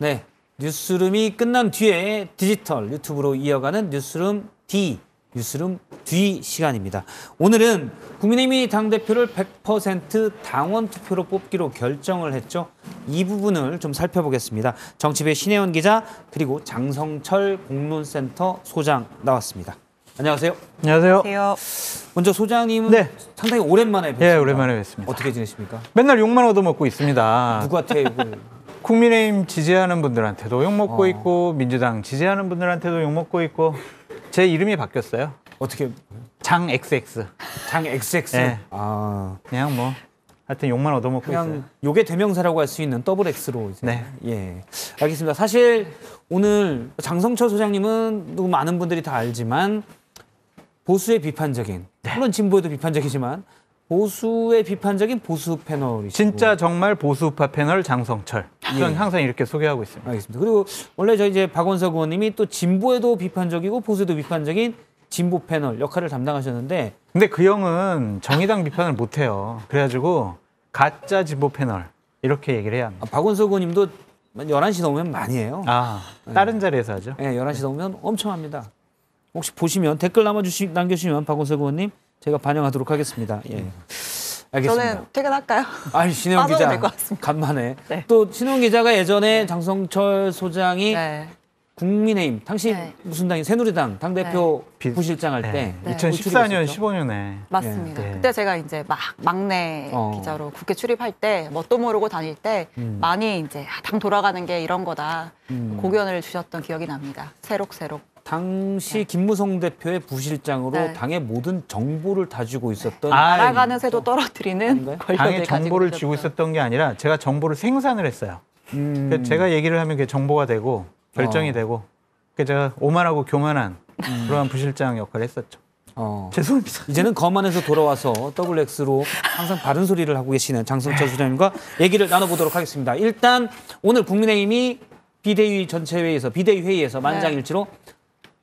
네. 뉴스룸이 끝난 뒤에 디지털 유튜브로 이어가는 뉴스룸 D, 뉴스룸 D 시간입니다. 오늘은 국민의힘이 당대표를 100% 당원 투표로 뽑기로 결정을 했죠. 이 부분을 좀 살펴보겠습니다. 정치부의 신혜원 기자 그리고 장성철 공론센터 소장 나왔습니다. 안녕하세요. 안녕하세요. 안녕하세요. 먼저 소장님은 네. 상당히 오랜만에 뵙습니다. 예, 오랜만에 뵙습니다. 어떻게 지내십니까? 맨날 욕만 얻어먹고 있습니다. 누구한테 욕을... 국민의힘 지지하는 분들한테도 욕먹고 어. 있고 민주당 지지하는 분들한테도 욕먹고 있고 제 이름이 바뀌었어요. 어떻게? 장 XX. 장 XX. 네. 아. 그냥 뭐 하여튼 욕만 얻어먹고 그냥 있어요. 욕의 대명사라고 할 수 있는 더블 X로 이제. 네. 예. 알겠습니다. 사실 오늘 장성철 소장님은 너무 많은 분들이 다 알지만 보수에 비판적인 네. 물론 진보에도 비판적이지만 보수의 비판적인 보수 패널이죠. 진짜 정말 보수파 패널 장성철. 저는 예. 항상 이렇게 소개하고 있습니다. 알겠습니다. 그리고 원래 저희 이제 박원석 의원님이 또 진보에도 비판적이고 보수에도 비판적인 진보 패널 역할을 담당하셨는데 근데 그 형은 정의당 비판을 못 해요. 그래가지고 가짜 진보 패널 이렇게 얘기를 해야 합니다. 아, 박원석 의원님도 11시 넘으면 많이 해요. 아, 예. 다른 네. 자리에서 하죠. 네, 예, 11시 넘으면 엄청 합니다. 혹시 보시면 댓글 남겨주시면 박원석 의원님 제가 반영하도록 하겠습니다. 예. 음. 알겠습니다. 저는 퇴근할까요? 아니 신영 빠 기자 될것 같습니다. 간만에 네. 또 신영 기자가 예전에 네. 장성철 소장이 네. 국민의힘 당시 네. 무슨 당이 새누리당 당 대표 네. 비- 부실장 할때 네. 2014년 15년에 맞습니다. 네. 그때 제가 이제 막 막내 어. 기자로 국회 출입할 때 뭣도 뭐 모르고 다닐 때 음. 많이 이제 아, 당 돌아가는 게 이런 거다 음. 고견을 주셨던 기억이 납니다. 새록새록. 당시 네. 김무성 대표의 부실장으로 네. 당의 모든 정보를 다지고 있었던 아, 아가는 새도 떨어뜨리는 당의 정보를 쥐고 있었던 게 아니라 제가 정보를 생산을 했어요. 음. 제가 얘기를 하면 그게 정보가 되고 결정이 어. 되고 그 제가 오만하고 교만한 음. 그러한 부실장 역할을 했었죠. 어. 죄송합니다. 이제는 거만에서 돌아와서 더블엑스로 항상 바른 소리를 하고 계시는 장성철 네. 수장님과 얘기를 나눠보도록 하겠습니다. 일단 오늘 국민의힘이 비대위 전체회의에서 비대위 회의에서 네. 만장일치로 네.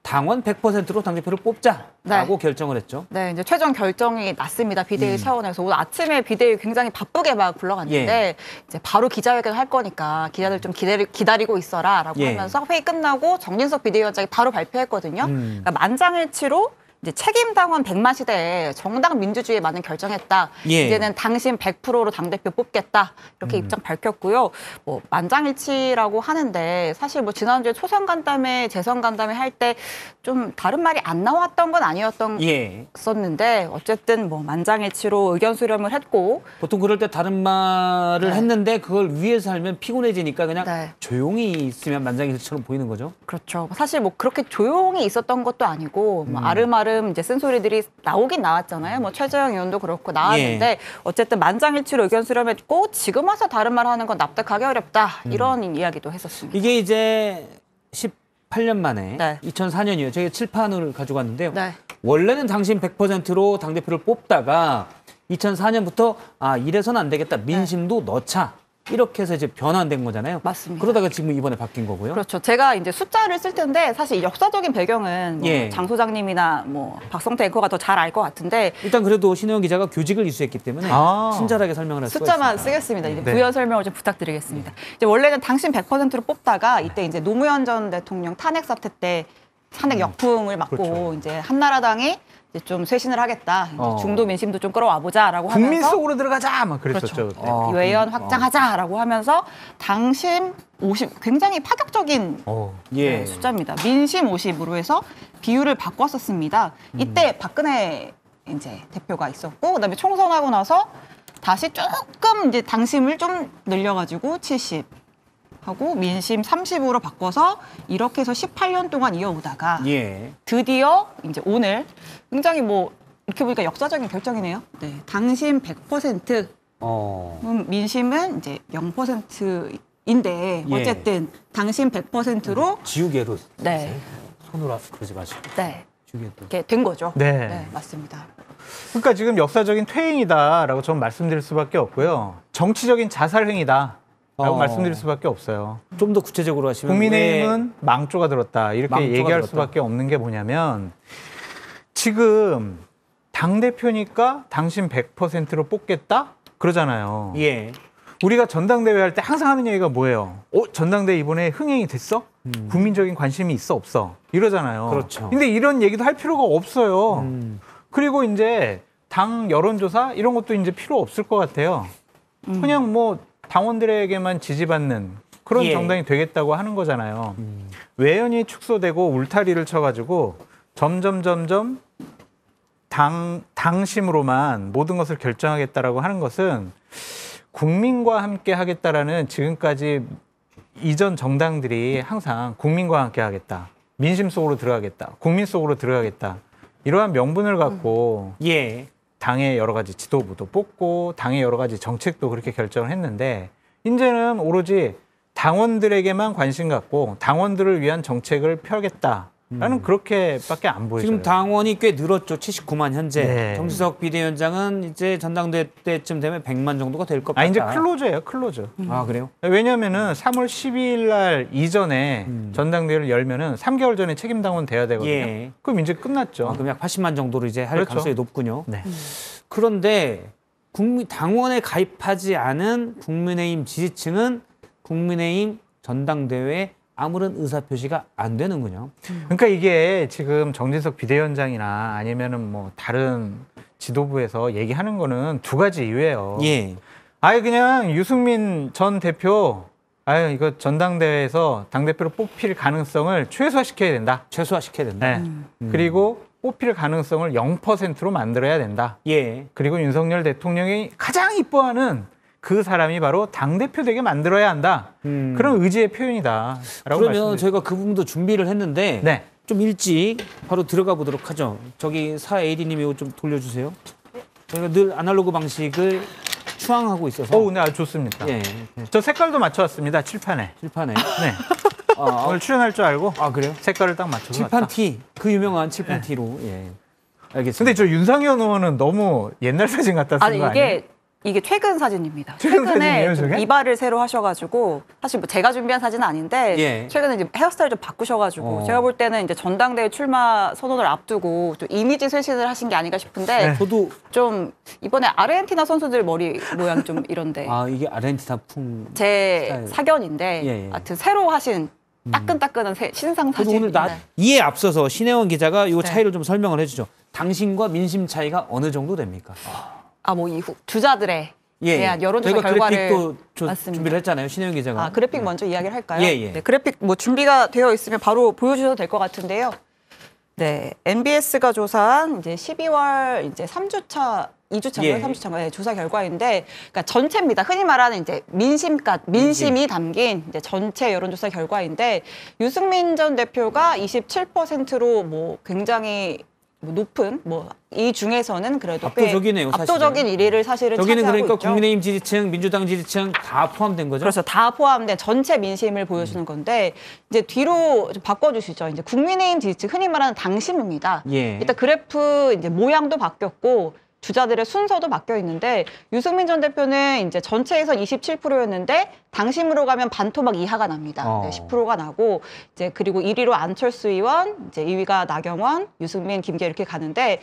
당원 100%로 당대표를 뽑자라고 네. 결정을 했죠. 네, 이제 최종 결정이 났습니다. 비대위 음. 차원에서 오늘 아침에 비대위 굉장히 바쁘게 막 불러갔는데 예. 이제 바로 기자회견을 할 거니까 기자들 음. 좀 기다리, 기다리고 있어라라고 예. 하면서 회의 끝나고 정진석 비대위원장이 바로 발표했거든요. 음. 그러니까 만장일치로 이제 책임 당원 100만 시대에 정당 민주주의에 맞는 결정했다. 예. 이제는 당신 100%로 당 대표 뽑겠다. 이렇게 음. 입장 밝혔고요. 뭐 만장일치라고 하는데 사실 뭐 지난주에 초선 간담회, 재선 간담회 할 때 좀 다른 말이 안 나왔던 건 아니었던 예. 썼는데 어쨌든 뭐 만장일치로 의견 수렴을 했고 보통 그럴 때 다른 말을 네. 했는데 그걸 위해서 하면 피곤해지니까 그냥 네. 조용히 있으면 만장일치처럼 보이는 거죠. 그렇죠. 사실 뭐 그렇게 조용히 있었던 것도 아니고 뭐 음. 아름아름 나름 이제 쓴소리들이 나오긴 나왔잖아요. 뭐 최재형 의원도 그렇고 나왔는데 예. 어쨌든 만장일치로 의견 수렴했고 지금 와서 다른 말 하는 건 납득하기 어렵다 음. 이런 음. 이야기도 했었습니다. 이게 이제 18년 만에 네. 2004년이요. 저희가 칠판을 가지고 왔는데요. 네. 원래는 당신 100%로 당대표를 뽑다가 2004년부터 아 이래서는 안 되겠다 민심도 네. 넣자 이렇게 해서 이제 변환된 거잖아요. 맞습니다. 그러다가 지금 이번에 바뀐 거고요. 그렇죠. 제가 이제 숫자를 쓸 텐데 사실 역사적인 배경은 뭐 예. 장 소장님이나 뭐 박성태 앵커가 더 잘 알 것 같은데 일단 그래도 신혜원 기자가 교직을 이수했기 때문에 아. 친절하게 설명을 할수 숫자만 있습니다. 쓰겠습니다. 이제 네. 부연 설명을 좀 부탁드리겠습니다. 이제 원래는 당신 100%로 뽑다가 이때 이제 노무현 전 대통령 탄핵 사태 때 탄핵 음. 역풍을 맞고 그렇죠. 이제 한나라당이 이제 좀 쇄신을 하겠다. 어. 중도 민심도 좀 끌어와 보자라고 하면서 국민 속으로 들어가자 막 그랬었죠. 그렇죠. 아, 외연 네, 어, 음. 확장하자라고 하면서 당심 50 굉장히 파격적인 어, 네, 예. 숫자입니다. 민심 50으로 해서 비율을 바꿨었습니다. 이때 음. 박근혜 이제 대표가 있었고 그다음에 총선하고 나서 다시 조금 이제 당심을 좀 늘려가지고 70 하고 민심 30으로 바꿔서 이렇게 해서 18년 동안 이어오다가 예. 드디어 이제 오늘 굉장히 뭐 이렇게 보니까 역사적인 결정이네요. 네, 당심 100%, 어. 민심은 이제 0%인데 예. 어쨌든 당심 100%로 음, 지우개로 네. 손으로 그러지 마시고 네. 이렇게 된 거죠. 네. 네, 맞습니다. 그러니까 지금 역사적인 퇴행이다라고 저는 말씀드릴 수밖에 없고요. 정치적인 자살행위다. 라고 어. 말씀드릴 수밖에 없어요. 좀 더 구체적으로 하시면 국민의힘은 왜... 네. 망조가 들었다 이렇게 망조가 얘기할 들었다. 수밖에 없는 게 뭐냐면 지금 당 대표니까 당신 100%로 뽑겠다 그러잖아요. 예. 우리가 전당대회 할 때 항상 하는 얘기가 뭐예요? 어, 전당대회 이번에 흥행이 됐어? 음. 국민적인 관심이 있어 없어? 이러잖아요. 그렇죠. 근데 이런 얘기도 할 필요가 없어요. 음. 그리고 이제 당 여론조사 이런 것도 이제 필요 없을 것 같아요. 음. 그냥 뭐 당원들에게만 지지받는 그런 예. 정당이 되겠다고 하는 거잖아요. 음. 외연이 축소되고 울타리를 쳐가지고 점점 점점 당 당심으로만 모든 것을 결정하겠다라고 하는 것은 국민과 함께 하겠다라는 지금까지 이전 정당들이 항상 국민과 함께 하겠다. 민심 속으로 들어가겠다. 국민 속으로 들어가겠다. 이러한 명분을 갖고 음. 예. 당의 여러 가지 지도부도 뽑고 당의 여러 가지 정책도 그렇게 결정을 했는데 이제는 오로지 당원들에게만 관심 갖고 당원들을 위한 정책을 펴겠다 나는 음. 그렇게밖에 안 보여요. 지금 당원이 꽤 늘었죠. 79만 현재. 네. 정수석 비대위원장은 이제 전당대회 때쯤 되면 100만 정도가 될 것 같다. 아, 이제 클로저예요. 클로저. 음. 아, 그래요? 왜냐면은 3월 12일 날 이전에 음. 전당대회를 열면은 3개월 전에 책임 당원 돼야 되거든요. 예. 그럼 이제 끝났죠. 아, 그럼 약 80만 정도로 이제 할 그렇죠. 가능성이 높군요. 네. 음. 그런데 국민 당원에 가입하지 않은 국민의힘 지지층은 국민의힘 전당대회 아무런 의사 표시가 안 되는군요. 음. 그러니까 이게 지금 정진석 비대위원장이나 아니면은 뭐 다른 지도부에서 얘기하는 거는 두 가지 이유예요. 예. 아예 그냥 유승민 전 대표 아유 이거 전당대회에서 당 대표로 뽑힐 가능성을 최소화시켜야 된다. 최소화시켜야 된다. 네. 음. 음. 그리고 뽑힐 가능성을 0%로 만들어야 된다. 예. 그리고 윤석열 대통령이 가장 이뻐하는 그 사람이 바로 당대표 되게 만들어야 한다. 음. 그런 의지의 표현이다. 그러면 말 저희가 그 부분도 준비를 했는데 네. 좀 일찍 바로 들어가 보도록 하죠. 저기 사 AD님 이거 좀 돌려주세요. 저희가 늘 아날로그 방식을 추앙하고 있어서. 오, 어, 네, 좋습니다. 예, 저 색깔도 맞춰왔습니다. 칠판에. 칠판에. 네. 아, 아, 오늘 출연할 줄 알고. 아 그래요? 색깔을 딱 맞춰서. 칠판 왔 티. 그 유명한 칠판 예. 티로. 예. 알겠습니다. 근데 저 윤상현 의원은 너무 옛날 사진 같다어요 아니 이게 이게 최근 사진입니다. 최근 사진이에요, 저게? 이발을 새로 하셔가지고 사실 뭐 제가 준비한 사진은 아닌데 예. 최근에 이제 헤어스타일 좀 바꾸셔가지고 어. 제가 볼 때는 이제 전당대회 출마 선언을 앞두고 좀 이미지 쇄신을 하신 게 아닌가 싶은데 네. 저도 좀 이번에 아르헨티나 선수들 머리 모양 좀 이런데 아 이게 아르헨티나 풍제 스타일. 사견인데 예, 예. 하여튼 새로 하신 음. 따끈따끈한 새, 신상 사진. 오늘 낮 네. 이에 앞서서 신혜원 기자가 이 네. 차이를 좀 설명을 해주죠. 당신과 민심 차이가 어느 정도 됩니까? 아. 아뭐 이후 투자들의 예, 예, 대한 여론조사 결과를 그래픽도 맞습니다. 준비를 했잖아요. 신혜영 기자가. 아, 그래픽 먼저 이야기를 할까요? 예, 예. 네, 그래픽 뭐 준비가 되어 있으면 바로 보여주셔도 될 것 같은데요. 네, MBS가 조사한 이제 12월 이제 3주차 2주차인가 예. 3주차인가 네, 조사 결과인데 그러니까 전체입니다. 흔히 말하는 이제 민심과 민심이 예. 담긴 이제 전체 여론조사 결과인데 유승민 전 대표가 27%로 뭐 굉장히 뭐 높은 뭐 이 중에서는 그래도 압도적이네요. 사실은. 압도적인 1위를 사실은 여기는 그러니까 있죠. 국민의힘 지지층, 민주당 지지층 다 포함된 거죠. 그래서 그렇죠. 다 포함된 전체 민심을 음. 보여주는 건데 이제 뒤로 좀 바꿔주시죠. 이제 국민의힘 지지층 흔히 말하는 당심입니다. 예. 일단 그래프 이제 모양도 바뀌었고 주자들의 순서도 바뀌어 있는데 유승민 전 대표는 이제 전체에서 27%였는데 당심으로 가면 반토막 이하가 납니다. 어. 네, 10%가 나고 이제 그리고 1위로 안철수 의원, 이제 2위가 나경원, 유승민, 김계 이렇게 가는데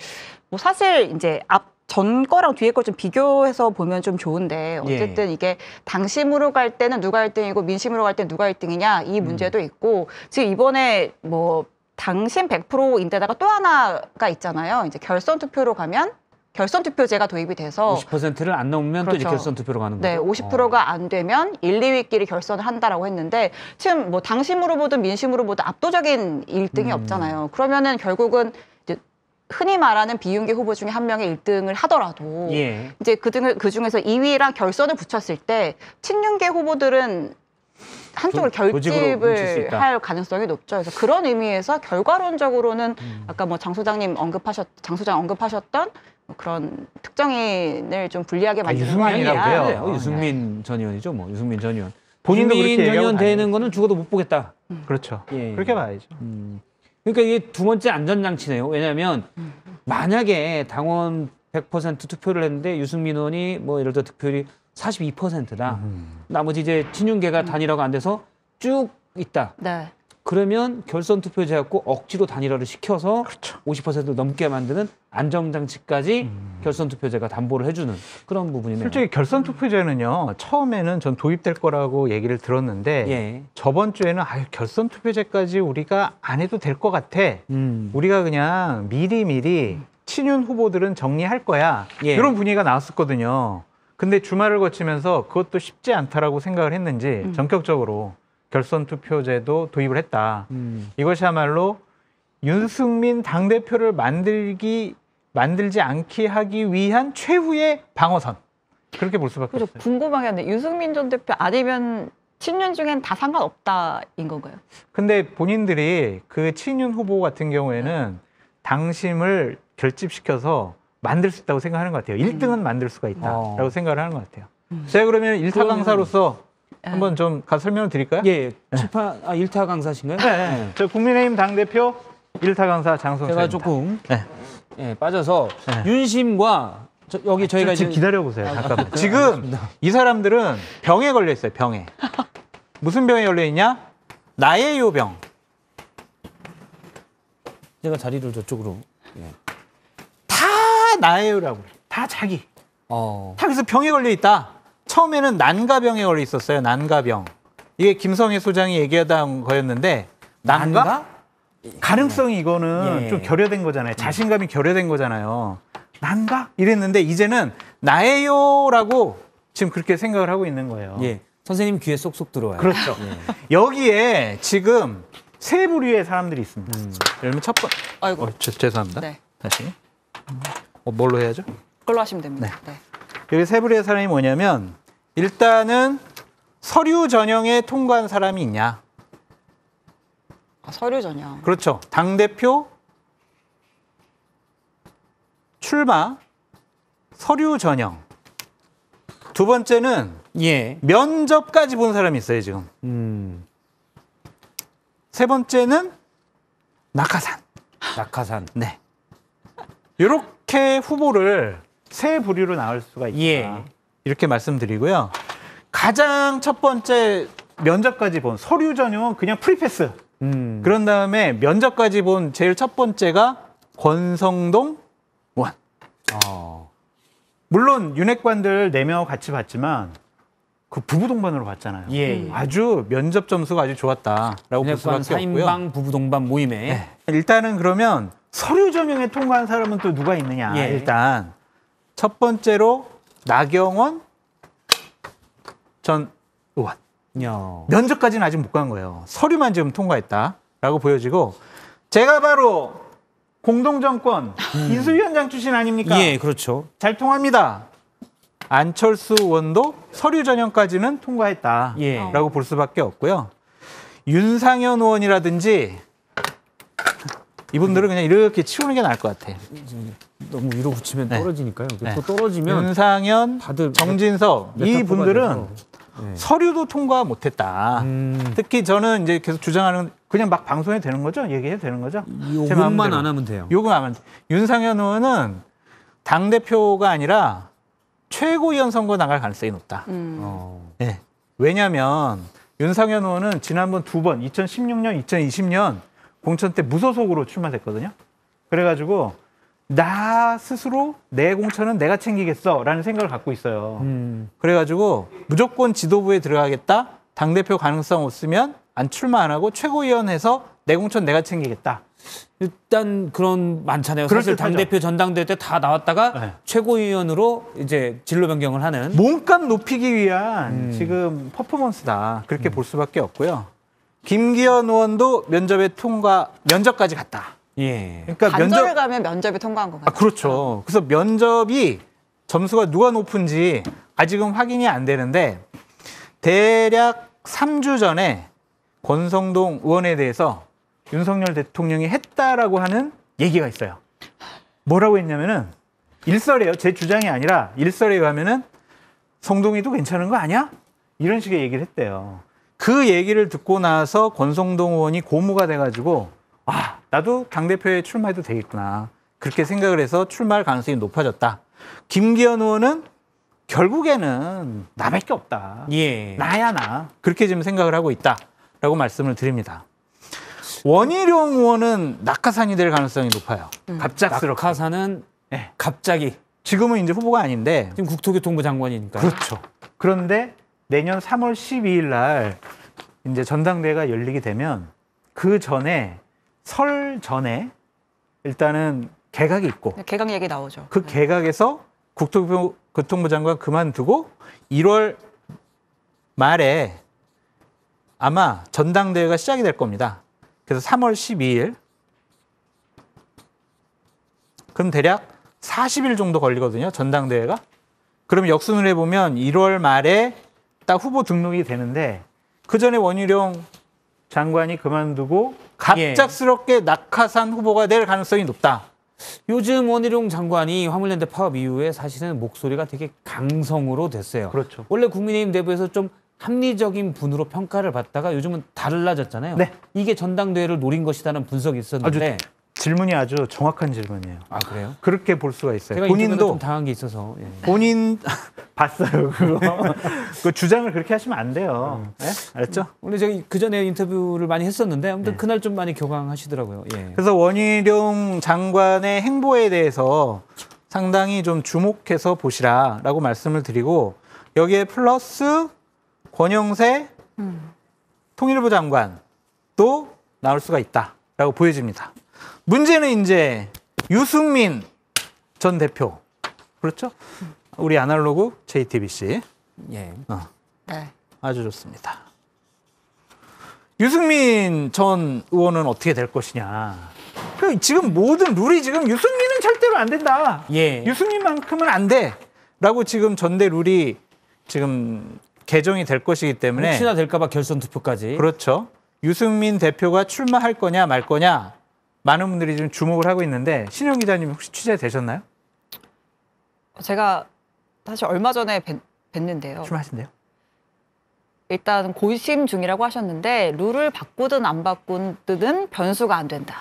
뭐 사실 이제 앞 전 거랑 뒤에 걸 좀 비교해서 보면 좀 좋은데 예. 어쨌든 예. 이게 당심으로 갈 때는 누가 1등이고 민심으로 갈 때는 누가 1등이냐 이 음. 문제도 음. 있고 지금 이번에 뭐당신 100%인데다가 또 하나가 있잖아요. 이제 결선 투표로 가면 결선 투표제가 도입이 돼서 50%를 안 넘으면 그렇죠. 또 결선 투표로 가는 네, 거죠. 네, 50%가 어. 안 되면 1, 2위끼리 결선을 한다라고 했는데 지금 뭐 당심으로 보든 민심으로 보든 압도적인 1등이 음. 없잖아요. 그러면은 결국은 흔히 말하는 비윤계 후보 중에 한 명이 1등을 하더라도 예. 이제 그, 등, 그 중에서 2위랑 결선을 붙였을 때 친윤계 후보들은 한쪽을로 결집을 할 가능성이 높죠. 그래서 그런 의미에서 결과론적으로는 음. 아까 뭐장 소장님 언급하셨 장 소장 언급하셨던 뭐 그런 특정인을 좀 불리하게 아, 만드는 유승민이라고 해요. 어, 유승민 네. 전 의원이죠, 뭐 유승민 전 의원. 본인도 그렇게 전의원 되는 거는 죽어도 못 보겠다. 음. 그렇죠. 예, 예, 그렇게 봐야죠. 음. 그러니까 이게 두 번째 안전장치네요. 왜냐하면 음. 만약에 당원 100% 투표를 했는데 유승민 의원이 뭐 예를 들어 득표율이 42%다. 음. 나머지 이제 친윤계가 음. 단일화가 안 돼서 쭉 있다. 네. 그러면 결선 투표제 갖고 억지로 단일화를 시켜서 그렇죠. 5 0 넘게 만드는 안정장치까지 음. 결선 투표제가 담보를 해주는 그런 부분이네요. 솔직히 결선 투표제는요 처음에는 전 도입될 거라고 얘기를 들었는데 예. 저번 주에는 아유 결선 투표제까지 우리가 안 해도 될 것 같아. 음. 우리가 그냥 미리 미리 음. 친윤 후보들은 정리할 거야. 예. 이런 분위기가 나왔었거든요. 근데 주말을 거치면서 그것도 쉽지 않다라고 생각을 했는지 음. 전격적으로 결선 투표제도 도입을 했다. 음. 이것이야말로 윤승민 당대표를 만들기 만들지 않게 하기 위한 최후의 방어선. 그렇게 볼 수밖에 없어요. 궁금한 게 있는데 윤승민 전 대표 아니면 친윤 중엔 다 상관없다인 건가요? 근데 본인들이 그 친윤 후보 같은 경우에는 네. 당심을 결집시켜서 만들 수 있다고 생각하는 것 같아요. 1등은 음. 만들 수가 있다라고 어. 생각을 하는 것 같아요. 제가 음. 그러면 일타 강사로서 예. 한번 좀 가서 설명을 드릴까요? 예, 출판 예. 예. 아 일타 강사신가요? 네, 네. 저 국민의힘 당 대표 일타 강사 장성철. 제가 조금 네. 예, 빠져서 네. 윤심과 저, 여기 저희가 아, 지금 이제... 기다려 보세요. 아, 잠깐만. 아, 지금 이 사람들은 병에 걸려 있어요. 병에 무슨 병에 걸려 있냐? 나의 요병. 제가 자리를 저쪽으로. 예. 나예요라고 그래요. 다 자기. 어. 다 그래서 병에 걸려 있다. 처음에는 난가병에 걸려 있었어요. 난가병. 이게 김성애 소장이 얘기하던 거였는데 난가? 난가? 가능성이 예. 이거는 예. 좀 결여된 거잖아요. 예. 자신감이 결여된 거잖아요. 난가? 이랬는데 이제는 나예요라고 지금 그렇게 생각을 하고 있는 거예요. 예. 선생님 귀에 쏙쏙 들어와요. 그렇죠. 예. 여기에 지금 세 부류의 사람들이 있습니다. 음. 여러분 첫 번. 아이고. 어, 죄, 죄송합니다. 네. 다시. 어, 뭘로 해야죠? 그걸로 하시면 됩니다. 네. 네. 여기 세부리의 사람이 뭐냐면 일단은 서류 전형에 통과한 사람이 있냐? 아, 서류 전형. 그렇죠. 당 대표 출마 서류 전형. 두 번째는 예. 면접까지 본 사람이 있어요 지금. 음. 세 번째는 낙하산. 낙하산. 네. 요렇게 국회 후보를 세 부류로 나올 수가 있다. 예. 이렇게 말씀드리고요. 가장 첫 번째 면접까지 본 서류 전용은 그냥 프리패스. 음. 그런 다음에 면접까지 본 제일 첫 번째가 권성동 원. 어. 물론 윤핵관들 네명 같이 봤지만 그 부부 동반으로 봤잖아요. 예, 예, 아주 면접 점수가 아주 좋았다라고 볼 수밖에 없고요. 4인방 부부 동반 모임에 네. 일단은 그러면 서류 전형에 통과한 사람은 또 누가 있느냐? 예. 일단 첫 번째로 나경원 전 의원. 요. 면접까지는 아직 못 간 거예요. 서류만 지금 통과했다라고 보여지고 제가 바로 공동정권 음. 인수위원장 출신 아닙니까? 예, 그렇죠. 잘 통합니다. 안철수 의원도 서류 전형까지는 통과했다라고 예. 볼 수밖에 없고요. 윤상현 의원이라든지 이분들은 그냥 이렇게 치우는 게 나을 것 같아. 너무 위로 붙이면 네. 떨어지니까요. 네. 또 떨어지면 윤상현, 다들 정진석 이 분들은 네. 서류도 통과 못했다. 음. 특히 저는 이제 계속 주장하는 그냥 막 방송에 되는 거죠? 얘기해도 되는 거죠? 요금만 안 하면 돼요. 요금 안 하면 돼. 윤상현 의원은 당 대표가 아니라 최고위원 선거 나갈 가능성이 높다. 음. 어. 네. 왜냐하면 윤상현 의원은 지난번 두 번, 2016년, 2020년 공천 때 무소속으로 출마됐거든요. 그래가지고 나 스스로 내 공천은 내가 챙기겠어라는 생각을 갖고 있어요. 음. 그래가지고 무조건 지도부에 들어가겠다. 당 대표 가능성 없으면 안 출마 안 하고 최고위원회에서 내 공천 내가 챙기겠다. 일단 그런 많잖아요. 사실 당 대표 전당대회 때 다 나왔다가 네. 최고위원으로 이제 진로 변경을 하는 몸값 높이기 위한 음. 지금 퍼포먼스다 그렇게 음. 볼 수밖에 없고요. 김기현 의원도 면접에 통과 면접까지 갔다. 예. 그러니까 면접 을 가면 면접이 통과한 것 같아요. 아, 그렇죠. 그래서 면접이 점수가 누가 높은지 아직은 확인이 안 되는데 대략 3주 전에 권성동 의원에 대해서 윤석열 대통령이 했다라고 하는 얘기가 있어요. 뭐라고 했냐면은 일설이에요. 제 주장이 아니라 일설에 가면은 성동이도 괜찮은 거 아니야? 이런 식의 얘기를 했대요. 그 얘기를 듣고 나서 권성동 의원이 고무가 돼가지고 아 나도 당 대표에 출마해도 되겠구나 그렇게 생각을 해서 출마할 가능성이 높아졌다. 김기현 의원은 결국에는 나밖에 없다. 예. 나야 나 그렇게 지금 생각을 하고 있다라고 말씀을 드립니다. 원희룡 의원은 낙하산이 될 가능성이 높아요. 음. 갑작스럽게. 낙하산은 네. 갑자기. 지금은 이제 후보가 아닌데. 지금 국토교통부 장관이니까. 그렇죠. 그런데 내년 3월 12일 날 이제 전당대회가 열리게 되면 그 전에 설 전에 일단은 개각이 있고 네, 개각 얘기 나오죠. 그 네. 개각에서 국토부 교통부 장관 그만두고 1월 말에 아마 전당대회가 시작이 될 겁니다. 그래서 3월 12일 그럼 대략 40일 정도 걸리거든요. 전당대회가. 그럼 역순을 해보면 1월 말에 딱 후보 등록이 되는데 그 전에 원희룡 장관이 그만두고 갑작스럽게 예. 낙하산 후보가 될 가능성이 높다. 요즘 원희룡 장관이 화물연대 파업 이후에 사실은 목소리가 되게 강성으로 됐어요. 그렇죠. 원래 국민의힘 내부에서 좀 합리적인 분으로 평가를 받다가 요즘은 달라졌잖아요. 네. 이게 전당대회를 노린 것이라는 분석이 있었는데 아주 질문이 아주 정확한 질문이에요. 아 그래요? 그렇게 볼 수가 있어요. 본인도 당한 게 있어서 예. 본인 봤어요 그거. 그 주장을 그렇게 하시면 안 돼요. 음. 네? 알았죠? 원래 음. 제가 그 전에 인터뷰를 많이 했었는데 아무튼 네. 그날 좀 많이 격앙하시더라고요. 예. 그래서 원희룡 장관의 행보에 대해서 상당히 좀 주목해서 보시라라고 말씀을 드리고 여기에 플러스 권영세 음. 통일부 장관 도 나올 수가 있다라고 보여집니다. 문제는 이제 유승민 전 대표 그렇죠? 우리 아날로그 JTBC 예. 어. 네. 아주 좋습니다. 유승민 전 의원은 어떻게 될 것이냐. 그 지금 모든 룰이 지금 유승민은 절대로 안 된다. 예. 유승민만큼은 안 돼. 라고 지금 전대 룰이 지금 개정이 될 것이기 때문에 혹시나 될까봐 결선 투표까지. 그렇죠. 유승민 대표가 출마할 거냐 말 거냐 많은 분들이 지금 주목을 하고 있는데 신영 기자님 혹시 취재되셨나요? 제가 사실 얼마 전에 뵀, 뵀는데요. 출마하신대요? 일단 고심 중이라고 하셨는데 룰을 바꾸든 안 바꾸든 변수가 안 된다.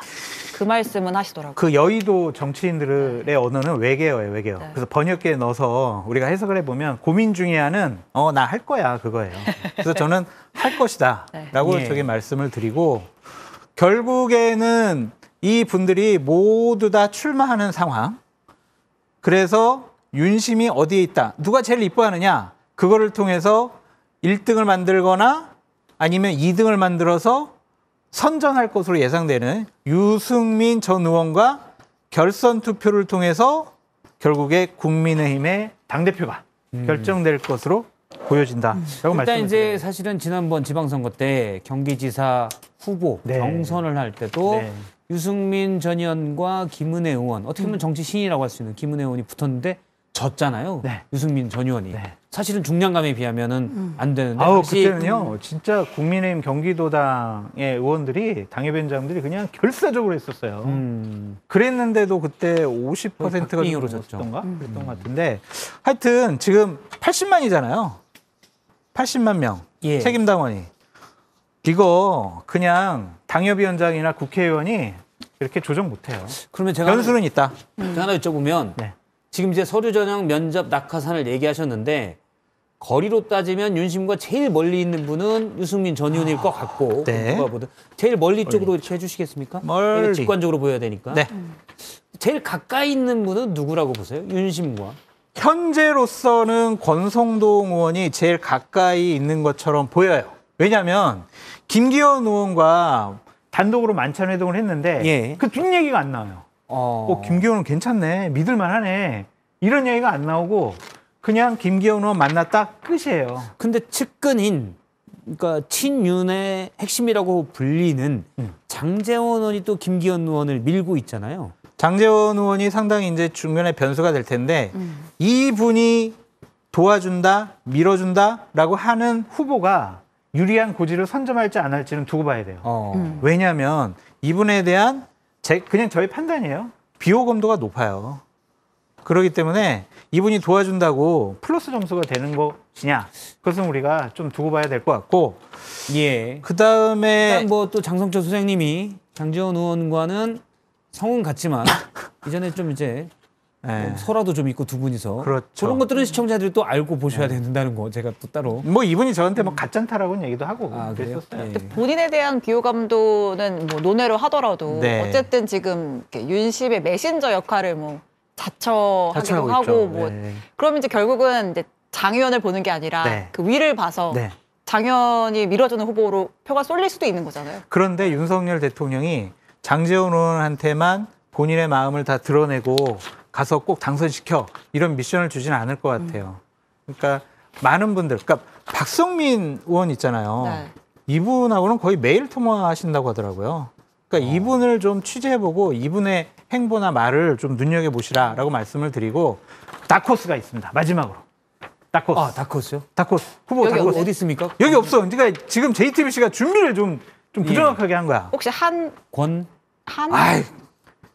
그 말씀은 하시더라고요. 그 여의도 정치인들의 네. 언어는 외계어예요, 외계어. 네. 그래서 번역기에 넣어서 우리가 해석을 해보면 고민 중에 하는 어, 나 할 거야, 그거예요. 그래서 저는 할 것이다. 네. 라고 예. 저기 말씀을 드리고 결국에는 이 분들이 모두 다 출마하는 상황. 그래서 윤심이 어디에 있다. 누가 제일 이뻐하느냐. 그거를 통해서 1등을 만들거나 아니면 2등을 만들어서 선전할 것으로 예상되는 유승민 전 의원과 결선 투표를 통해서 결국에 국민의힘의 당대표가 음. 결정될 것으로 보여진다. 라고 일단 이제 드려요. 사실은 지난번 지방선거 때 경기지사 후보 네. 경선을 할 때도 네. 유승민 전 의원과 김은혜 의원 어떻게 보면 음. 정치 신이라고 할 수 있는 김은혜 의원이 붙었는데 졌잖아요. 네. 유승민 전 의원이 네. 사실은 중량감에 비하면은 음. 안 되는데. 아 그때는요. 음. 진짜 국민의힘 경기도당의 의원들이 당협위원장들이 그냥 결사적으로 했었어요. 음. 그랬는데도 그때 50%가 이로졌던가 음. 그랬던 것 같은데 하여튼 지금 80만이잖아요. 80만 명 예. 책임 당원이 이거 그냥 당협위원장이나 국회의원이 이렇게 조정 못해요. 그러면 제가 변수는 있다. 음. 하나 여쭤보면 네. 지금 이제 서류 전형 면접 낙하산을 얘기하셨는데 거리로 따지면 윤심과 제일 멀리 있는 분은 유승민 전 의원일 것 같고 아, 네. 누가 보든 제일 멀리, 쪽으로 이렇게 해주시겠습니까? 멀리 직관적으로 보여야 되니까. 네. 음. 제일 가까이 있는 분은 누구라고 보세요? 윤심과 현재로서는 권성동 의원이 제일 가까이 있는 것처럼 보여요. 왜냐하면 김기현 의원과 단독으로 만찬 회동을 했는데 예. 그뒷 얘기가 안 나와요. 어... 어 김기현은 괜찮네, 믿을만하네 이런 얘기가 안 나오고 그냥 김기현 의원 만났다 끝이에요. 근데 측근인 그러니까 친윤의 핵심이라고 불리는 음. 장재원 의원이 또 김기현 의원을 밀고 있잖아요. 장재원 의원이 상당히 이제 중면의 변수가 될 텐데 음. 이분이 도와준다, 밀어준다라고 하는 후보가 유리한 고지를 선점할지 안 할지는 두고 봐야 돼요. 어. 음. 왜냐하면 이분에 대한 제, 그냥 저의 판단이에요. 비호감도가 높아요. 그러기 때문에 이분이 도와준다고 플러스 점수가 되는 것이냐 그것은 우리가 좀 두고 봐야 될 것 같고 예 그다음에 뭐또 장성철 소장님이 장지원 의원과는 성은 같지만 이전에 좀 이제 서라도좀 예. 있고 두 분이서 그렇죠. 그런 것들은 시청자들이 또 알고 보셔야 네. 된다는 거 제가 또 따로 뭐 이분이 저한테 뭐가짠타라고 얘기도 하고 아, 그랬었어요. 네. 본인에 대한 비호감도는 뭐 논외로 하더라도 네. 어쨌든 지금 윤십의 메신저 역할을 뭐 자처하기도 하고 있죠. 뭐 네. 그럼 이제 결국은 이제 장의원을 보는 게 아니라 네. 그 위를 봐서 장현이 밀어주는 후보로 표가 쏠릴 수도 있는 거잖아요. 그런데 윤석열 대통령이 장재훈 의원한테만 본인의 마음을 다 드러내고 가서 꼭 당선시켜 이런 미션을 주지는 않을 것 같아요. 그러니까 많은 분들, 그러니까 박성민 의원 있잖아요. 네. 이분하고는 거의 매일 통화하신다고 하더라고요. 그러니까 어. 이분을 좀 취재해보고 이분의 행보나 말을 좀 눈여겨보시라라고 말씀을 드리고 다코스가 있습니다. 마지막으로. 다코스. 아, 다코스요? 다코스. 후보 여기 다코스. 어디 있습니까? 여기 없어. 그러니까 지금 JTBC가 준비를 좀, 좀 예. 부정확하게 한 거야. 혹시 한. 권? 한. 아이,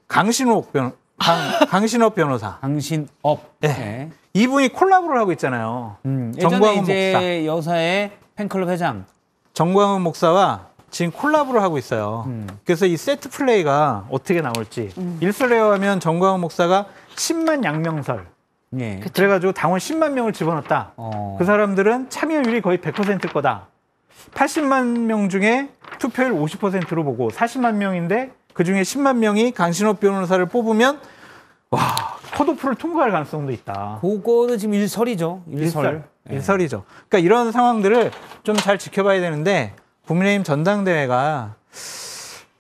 강신옥 변호. 강, 강신업 변호사. 강신업. 네. 네. 이분이 콜라보를 하고 있잖아요. 음, 정광훈 목사. 여사의 팬클럽 회장. 정광훈 목사와 지금 콜라보를 하고 있어요. 음. 그래서 이 세트 플레이가 어떻게 나올지. 음. 일설레어 하면 정광훈 목사가 10만 양명설. 예. 그래가지고 당원 10만 명을 집어넣었다. 어. 그 사람들은 참여율이 거의 100%일 거다. 80만 명 중에 투표율 50%로 보고 40만 명인데 그중에 10만 명이 강신호 변호사를 뽑으면 와 컷오프를 통과할 가능성도 있다. 그거는 지금 일설이죠. 일설. 일설. 네. 예. 이죠 그러니까 이런 상황들을 좀 잘 지켜봐야 되는데 국민의힘 전당대회가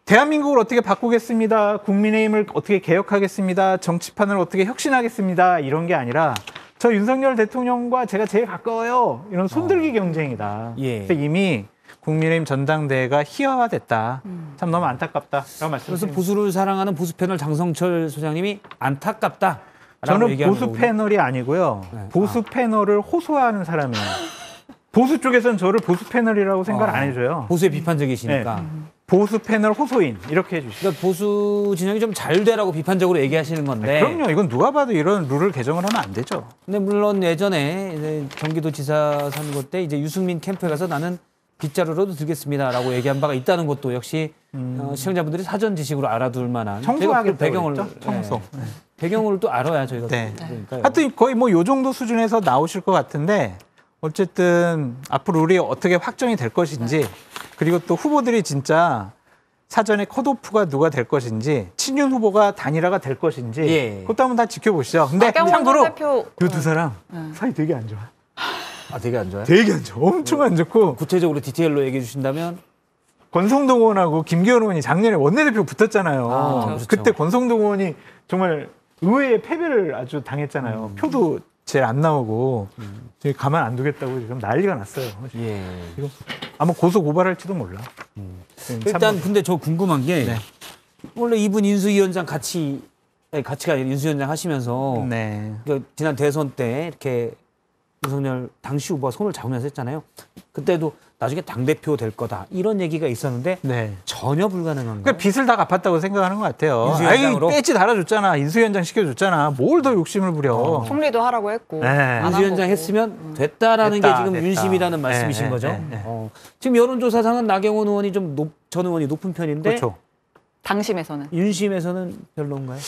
대한민국을 어떻게 바꾸겠습니다. 국민의힘을 어떻게 개혁하겠습니다. 정치판을 어떻게 혁신하겠습니다. 이런 게 아니라 저 윤석열 대통령과 제가 제일 가까워요. 이런 손들기 어. 경쟁이다. 예. 그래서 이미 국민의힘 전당대회가 희화화됐다. 음. 참 너무 안타깝다. 그래서 보수를 사랑하는 보수 패널 장성철 소장님이 안타깝다. 저는 보수 패널이 아니고요. 네. 보수 아. 패널을 호소하는 사람이에요. 보수 쪽에서는 저를 보수 패널이라고 생각 어, 아, 안 해줘요. 보수에 비판적이시니까. 네. 보수 패널 호소인 이렇게 해주시죠. 그러니까 보수 진영이 좀잘 되라고 비판적으로 얘기하시는 건데. 네, 그럼요. 이건 누가 봐도 이런 룰을 개정을 하면 안 되죠. 근데 물론 예전에 경기도지사 선거 때 이제 유승민 캠프에 가서 나는 빗자루로도 들겠습니다라고 얘기한 바가 있다는 것도 역시 음. 어, 시청자분들이 사전 지식으로 알아둘 만한 청소하기 배경을 그 청소 네. 배경을 또 알아야 저희가 네. 하여튼 거의 뭐 요 정도 수준에서 나오실 것 같은데 어쨌든 앞으로 우리 어떻게 확정이 될 것인지 그리고 또 후보들이 진짜 사전에 컷오프가 누가 될 것인지 친윤 후보가 단일화가 될 것인지 예. 그것도 한번 다 지켜보시죠. 근데 참고로 요두 사람 네. 네. 사이 되게 안 좋아. 아, 되게 안 좋아요? 되게 안 좋아. 엄청 안 좋고. 구체적으로 디테일로 얘기해 주신다면? 권성동 의원하고 김기현 의원이 작년에 원내대표 붙었잖아요. 아, 그때 권성동 의원이 정말 의회에 패배를 아주 당했잖아요. 음. 표도 제일 안 나오고 음. 가만 안 두겠다고 지금 난리가 났어요. 예. 지금 아마 고소 고발할지도 몰라. 음. 예, 일단 참고. 뭐. 근데 저 궁금한 게 네. 원래 이분 인수위원장 같이 예, 같이가 인수위원장 하시면서 네. 그 지난 대선 때 이렇게 윤석열 당시 후보가 손을 잡으면서 했잖아요. 그때도 나중에 당 대표 될 거다 이런 얘기가 있었는데 네. 전혀 불가능한 그러니까 거예요. 그러니까 빚을 다 갚았다고 생각하는 것 같아요. 인수위지 달아줬잖아, 인수위원장 시켜줬잖아. 뭘 더 욕심을 부려? 어. 총리도 하라고 했고 네. 인수위원장 했으면 음. 됐다라는 됐다, 게 지금 됐다. 윤심이라는 말씀이신 네, 네 거죠. 네, 네. 어. 지금 여론조사상은 나경원 의원이 좀전 의원이 높은 편인데 그렇죠. 당심에서는 윤심에서는 별로인가요?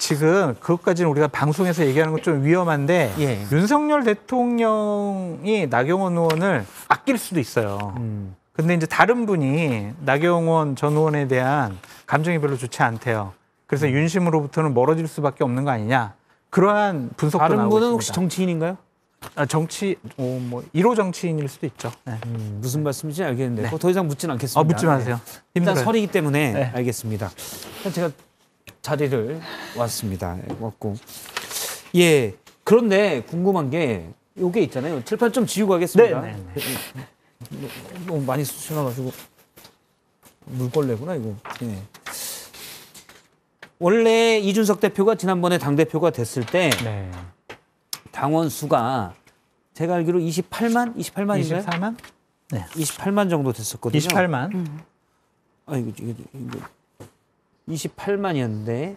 지금 그것까지는 우리가 방송에서 얘기하는 건 좀 위험한데 예. 윤석열 대통령이 나경원 의원을 아낄 수도 있어요. 음. 근데 이제 다른 분이 나경원 전 의원에 대한 감정이 별로 좋지 않대요. 그래서 음. 윤심으로부터는 멀어질 수밖에 없는 거 아니냐. 그러한 분석도 나오고 은 있습니다. 혹시 정치인인가요? 아, 정치 어, 뭐 1호 정치인일 수도 있죠. 네. 음, 무슨 말씀인지 알겠는데 네. 더 이상 묻진 않겠습니다. 아, 묻지 마세요. 네. 일단 설이기 때문에 네. 알겠습니다. 제가 자리를 왔습니다. 왔고. 예. 그런데 궁금한 게 요게 있잖아요. 칠판 좀 지우고 하겠습니다. 네, 네, 네. 너무 많이 수신나가지고 물걸레구나 이거. 예. 원래 이준석 대표가 지난번에 당 대표가 됐을 때 네. 당원 수가 제가 알기로 28만 28만인가요? 24만? 네. 28만 정도 됐었거든요. 28만. 음. 아 이거 이거, 이거. 28만이었는데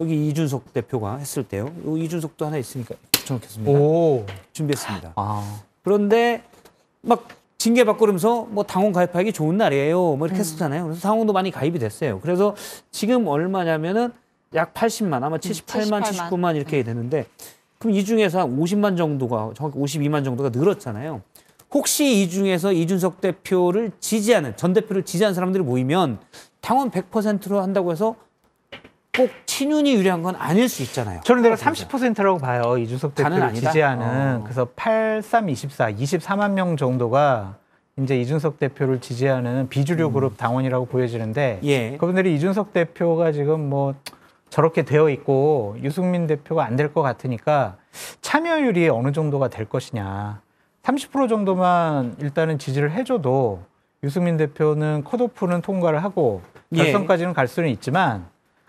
여기 이준석 대표가 했을 때요. 요 이준석도 하나 있으니까 붙여놓겠습니다. 오. 준비했습니다. 아. 그런데 막 징계 바꾸면서 뭐 당원 가입하기 좋은 날이에요. 뭐 이렇게 음. 했었잖아요. 그래서 당원도 많이 가입이 됐어요. 그래서 지금 얼마냐면은 약 80만 아마 78만, 78만. 79만 이렇게 음. 되는데 그럼 이 중에서 한 50만 정도가 정확히 52만 정도가 늘었잖아요. 혹시 이 중에서 이준석 대표를 지지하는 전 대표를 지지한 사람들이 모이면 당원 100%로 한다고 해서 꼭 친윤이 유리한 건 아닐 수 있잖아요. 저는 내가 30%라고 봐요. 이준석 대표를 지지하는. 어. 그래서 8324, 24만 명 정도가 이제 이준석 대표를 지지하는 비주류 그룹 음. 당원이라고 보여지는데 예. 그분들이 이준석 대표가 지금 뭐 저렇게 되어 있고 유승민 대표가 안 될 것 같으니까 참여율이 어느 정도가 될 것이냐. 30% 정도만 일단은 지지를 해줘도 유승민 대표는 컷오프는 통과를 하고 예. 결선까지는 갈 수는 있지만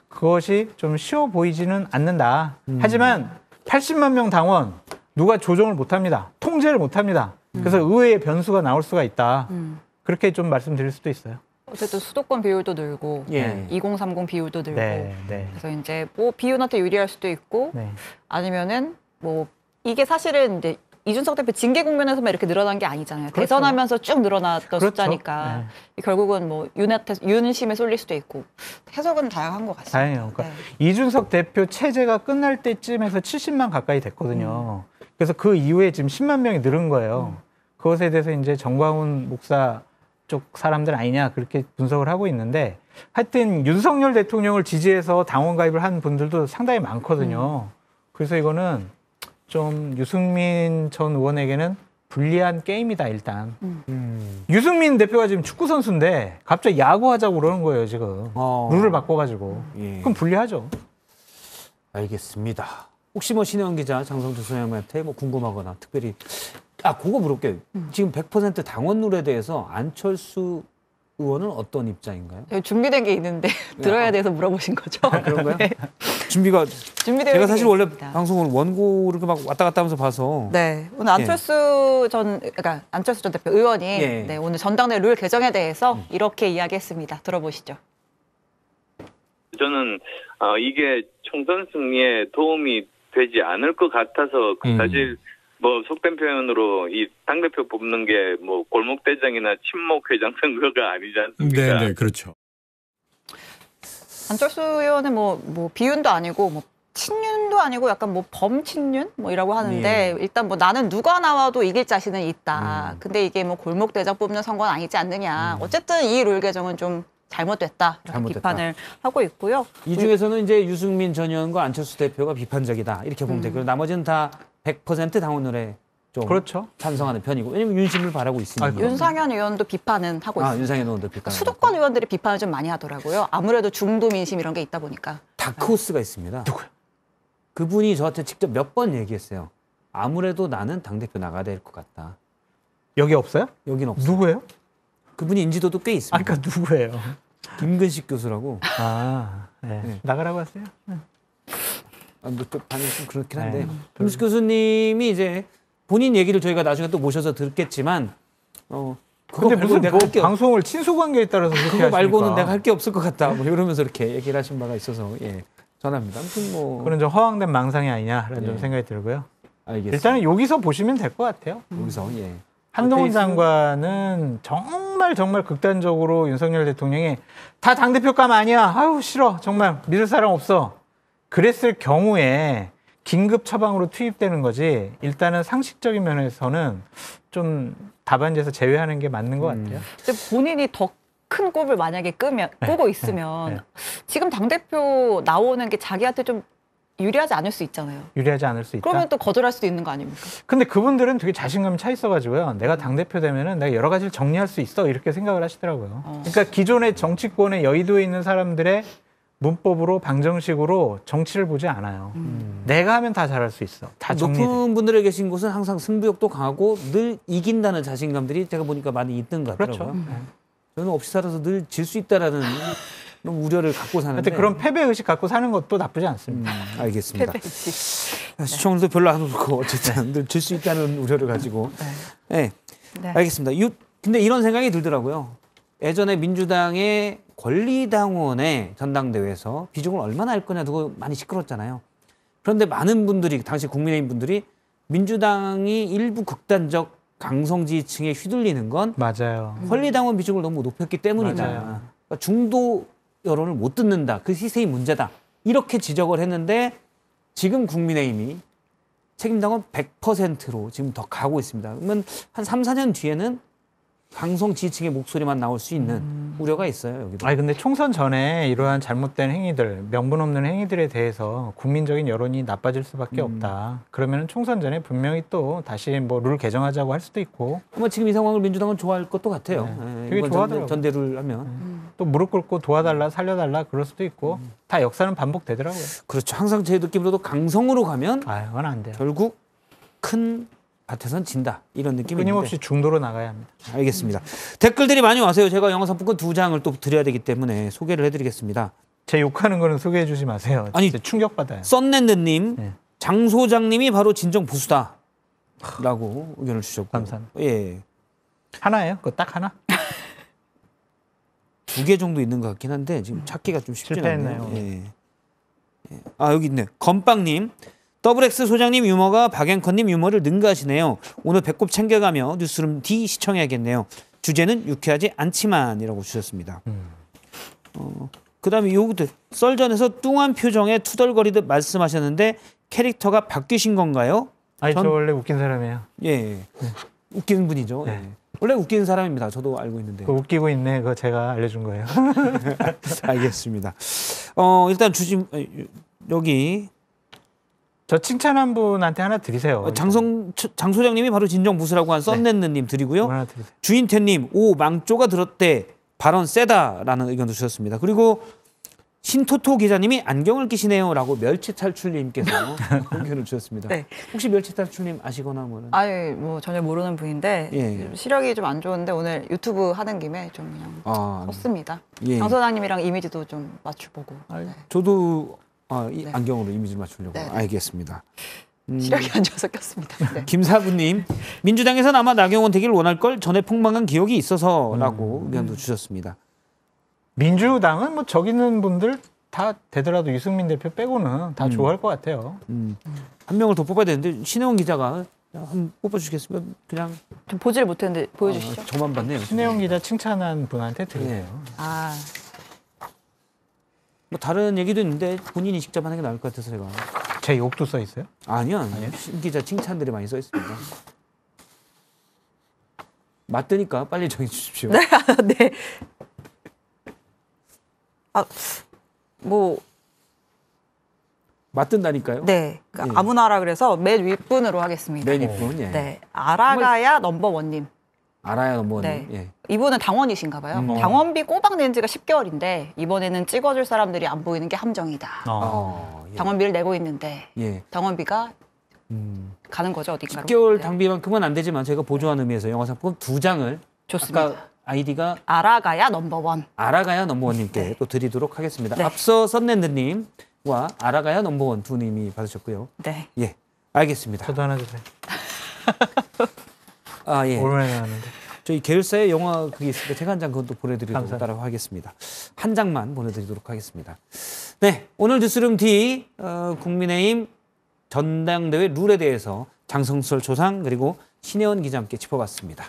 그것이 좀 쉬워 보이지는 않는다. 음. 하지만 80만 명 당원 누가 조정을 못합니다. 통제를 못합니다. 음. 그래서 음. 의외의 변수가 나올 수가 있다. 음. 그렇게 좀 말씀드릴 수도 있어요. 어쨌든 수도권 비율도 늘고 예. 2030 비율도 늘고 네, 네. 그래서 이제 뭐비율한테 유리할 수도 있고 네. 아니면은 뭐 이게 사실은 이제 이준석 대표 징계 국면에서만 이렇게 늘어난 게 아니잖아요. 그렇죠. 대선하면서 쭉 늘어났던 그렇죠. 숫자니까 네. 결국은 뭐 윤한테 윤심에 쏠릴 수도 있고 해석은 다양한 것 같습니다. 다양해요. 그러니까 네. 이준석 대표 체제가 끝날 때쯤에서 70만 가까이 됐거든요. 음. 그래서 그 이후에 지금 10만 명이 늘은 거예요. 음. 그것에 대해서 이제 정광훈 목사 쪽 사람들 아니냐 그렇게 분석을 하고 있는데 하여튼 윤석열 대통령을 지지해서 당원 가입을 한 분들도 상당히 많거든요. 음. 그래서 이거는 좀 유승민 전 의원에게는 불리한 게임이다 일단. 음. 음. 유승민 대표가 지금 축구 선수인데 갑자기 야구 하자고 그러는 거예요 지금 어. 룰을 바꿔가지고. 음. 예. 그럼 불리하죠. 알겠습니다. 혹시 뭐 신혜원 기자, 장성주 소장님한테 뭐 궁금하거나 특별히 아 그거 물을게요. 음. 지금 100% 당원룰에 대해서 안철수 의원은 어떤 입장인가요? 네, 준비된 게 있는데 네, 들어야 아. 돼서 물어보신 거죠. 아, 그런가요? 네. 준비가 준비되어 제가 사실 원래 있습니다. 방송을 원고를 막 왔다 갔다 하면서 봐서 네 오늘 예. 안철수 예. 전 그러니까 안철수 전 대표 의원이 예. 네, 오늘 전당대 룰 개정에 대해서 음. 이렇게 이야기했습니다. 들어보시죠. 저는 어, 이게 총선 승리에 도움이 되지 않을 것 같아서 음. 사실. 뭐 속된 표현으로 이당 대표 뽑는 게 뭐 골목 대장이나 친목 회장 선거가 아니지 않습니까? 네, 네, 그렇죠. 안철수 의원은 뭐, 뭐 비윤도 아니고 뭐 친윤도 아니고 약간 뭐 범친윤 뭐 이라고 하는데 예. 일단 뭐 나는 누가 나와도 이길 자신은 있다. 음. 근데 이게 뭐 골목 대장 뽑는 선거는 아니지 않느냐. 음. 어쨌든 이 룰 개정은 좀 잘못됐다 이렇게 잘못됐다. 비판을 하고 있고요. 이 중에서는 이제 유승민 전 의원과 안철수 대표가 비판적이다 이렇게 보면 음. 되고 나머지는 다100% 당원으로 좀 그렇죠. 찬성하는 편이고 왜냐면 윤심을 바라고 있으니까. 아, 윤상현 의원도 비판은 하고 아, 있어요. 윤상현 의원도 비판. 수도권 의원들이 비판을 좀 많이 하더라고요. 아무래도 중도 민심 이런 게 있다 보니까. 다크호스가 있습니다. 누구요? 그분이 저한테 직접 몇 번 얘기했어요. 아무래도 나는 당 대표 나가야 될 것 같다. 여기 없어요? 여긴 없어요. 누구예요? 그분이 인지도도 꽤 있습니다. 아까 그러니까 누구예요? 김근식 교수라고. 아, 네. 네. 나가라고 하세요. 네. 뭐좀 반응 이좀 그렇긴 한데 김수 네. 교수님이 이제 본인 얘기를 저희가 나중에 또 모셔서 듣겠지만 어 근데 무슨 내가 뭐 방송을 친수관계에 따라서 그렇게 그거 하십니까? 말고는 내가 할 게 없을 것 같다 뭐 이러면서 이렇게 얘기를 하신 바가 있어서 예 전합니다. 아무튼 뭐 그런 좀 허황된 망상이 아니냐라는 예. 좀 생각이 들고요. 알겠습니다. 일단은 여기서 보시면 될 것 같아요. 음. 여기서 예. 한동훈 장관은 정말 정말 극단적으로 윤석열 대통령이 다 당대표 감 아니야. 아유 싫어. 정말 믿을 사람 없어. 그랬을 경우에 긴급 처방으로 투입되는 거지 일단은 상식적인 면에서는 좀 답안지에서 제외하는 게 맞는 것 음. 같아요. 음. 본인이 더큰 꿈을 만약에 꾸면, 꾸고 네, 네, 있으면 네, 네. 지금 당대표 나오는 게 자기한테 좀 유리하지 않을 수 있잖아요. 유리하지 않을 수 있다. 그러면 또 거절할 수도 있는 거 아닙니까? 근데 그분들은 되게 자신감이 차 있어가지고요. 내가 당대표 되면은 내가 여러 가지를 정리할 수 있어. 이렇게 생각을 하시더라고요. 어. 그러니까 기존의 정치권의 여의도에 있는 사람들의 문법으로 방정식으로 정치를 보지 않아요. 음. 음. 내가 하면 다 잘할 수 있어. 다 정리돼. 높은 분들에 계신 곳은 항상 승부욕도 강하고 늘 이긴다는 자신감들이 제가 보니까 많이 있던것 같더라고요. 그렇죠. 음. 네. 저는 없이 살아서 늘 질 수 있다라는 우려를 갖고 사는데 그런 패배 의식 갖고 사는 것도 나쁘지 않습니다. 음, 알겠습니다. 아, 시청도 별로 안좋고 어쨌든 네. 늘질 수 있다는 우려를 가지고. 네. 네. 네. 알겠습니다. 유, 근데 이런 생각이 들더라고요. 예전에 민주당의 권리당원의 전당대회에서 비중을 얼마나 할 거냐 두고 많이 시끄럽잖아요. 그런데 많은 분들이 당시 국민의힘 분들이 민주당이 일부 극단적 강성 지층에 휘둘리는 건 맞아요. 권리당원 비중을 너무 높였기 때문이다. 그러니까 중도 여론을 못 듣는다. 그 시세의 문제다. 이렇게 지적을 했는데 지금 국민의힘이 책임당원 100%로 지금 더 가고 있습니다. 그러면 한 3, 4년 뒤에는 방송 지지층의 목소리만 나올 수 있는 음. 우려가 있어요 여기도. 아니 근데 총선 전에 이러한 잘못된 행위들, 명분 없는 행위들에 대해서 국민적인 여론이 나빠질 수밖에 음. 없다. 그러면 총선 전에 분명히 또 다시 뭐룰 개정하자고 할 수도 있고. 아마 지금 이 상황을 민주당은 좋아할 것도 같아요. 네. 예, 네. 좋아하더 전대를 하면 음. 또 무릎 꿇고 도와달라 살려달라 그럴 수도 있고 음. 다 역사는 반복되더라고요. 그렇죠. 항상 제 느낌으로도 강성으로 가면 아유, 안 돼요. 결국 큰 밭에선 진다 이런 느낌이 끊임없이 중도로 나가야 합니다. 알겠습니다. 댓글들이 많이 와서요. 제가 영상품권두 장을 또 드려야 되기 때문에 소개를 해드리겠습니다. 제 욕하는 거는 소개해주지 마세요. 아니 충격 받아요. 썬랜드님, 네. 장 소장님이 바로 진정 보수다라고 의견을 주셨고, 감사합니다. 예, 하나예요? 그 딱 하나? 두 개 정도 있는 것 같긴 한데 지금 찾기가 좀 쉽지 않네요. 예. 예. 아 여기 있네. 건빵님. 더블엑스 소장님 유머가 박앤커님 유머를 능가하시네요. 오늘 배꼽 챙겨가며 뉴스룸 D 시청해야겠네요. 주제는 유쾌하지 않지만이라고 주셨습니다. 음. 어, 그다음에 요것도 그 썰전에서 뚱한 표정에 투덜거리듯 말씀하셨는데 캐릭터가 바뀌신 건가요? 아니 전... 저 원래 웃긴 사람이에요. 예, 예. 네. 웃기 분이죠. 네. 예. 원래 웃기 사람입니다. 저도 알고 있는데. 그 웃기고 있네. 그거 제가 알려준 거예요. 알겠습니다. 어, 일단 주심 어, 여기 저 칭찬한 분한테 하나 드리세요. 어, 장성 장 소장님이 바로 진정 부수라고 한 썬넨느님 네. 드리고요. 뭐 주인태님 오 망조가 들었대 발언 세다라는 의견도 주셨습니다. 그리고 신토토 기자님이 안경을 끼시네요라고 멸치 탈출님께서 의견을 주셨습니다. 네. 혹시 멸치 탈출님 아시거나 뭐? 아니 뭐 전혀 모르는 분인데 예, 시력이 좀 안 좋은데 오늘 유튜브 하는 김에 좀 그냥 아, 썼습니다. 예. 장 소장님이랑 이미지도 좀 맞춰보고. 네. 저도 아, 이 네. 안경으로 이미지를 맞추려고 네, 네. 알겠습니다. 음. 시력이 안 좋아서 꼈습니다. 네. 김사부님, 민주당에서는 아마 나경원 되길 원할 걸 전에 폭망한 기억이 있어서라고 음. 의견도 주셨습니다. 민주당은 뭐 저기 있는 분들 다 되더라도 유승민 대표 빼고는 다 음. 좋아할 것 같아요. 음. 한 명을 더 뽑아야 되는데 신혜원 기자가 한 뽑아주시겠으면 그냥 좀 보질 못했는데 보여주시죠. 어, 저만 봤네요. 신혜원 기자 칭찬한 분한테 드리네 네. 아. 뭐 다른 얘기도 있는데 본인이 직접 하는 게 나을 것 같아서 제가. 제 욕도 써 있어요? 아니요, 아니요. 신기자 칭찬들이 많이 써 있습니다. 맞드니까 빨리 정해 주십시오. 네, 아, 네. 아, 뭐 맞든다니까요? 네. 그러니까 예. 아무나라 그래서 맨 윗분으로 하겠습니다. 맨 윗분. 예. 네. 알아가야 넘버원님. 알아요, 뭐. 네. 예. 이분은 당원이신가 봐요. 음, 어. 당원비 꼬박 낸 지가 10개월인데 이번에는 찍어줄 사람들이 안 보이는 게 함정이다. 어, 어 예. 당원비를 내고 있는데 예. 당원비가 음. 가는 거죠, 어디가로 10개월 당비만큼은 안 되지만 제가 보조한 의미에서 영화상품 두 장을 좋습니다. 아이디가 알아가야 넘버원. 알아가야 넘버원님께 네. 또 드리도록 하겠습니다. 네. 앞서 썬랜드님과 알아가야 넘버원 두 님이 받으셨고요. 네. 예, 알겠습니다. 저도 하나 주세요. 아 예. 오랜만에 나는데 저희 계열사에 영화 그게 있으니까 제가 한장 그것도 보내드리도록 감사 하겠습니다. 한 장만 보내드리도록 하겠습니다. 네, 오늘 뉴스룸 D 어, 국민의힘 전당대회 룰에 대해서 장성철 조상 그리고 신혜원 기자 함께 짚어봤습니다.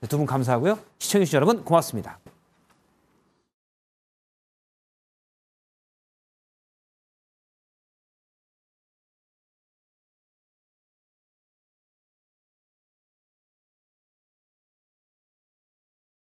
네, 두분 감사하고요. 시청해주신 여러분 고맙습니다.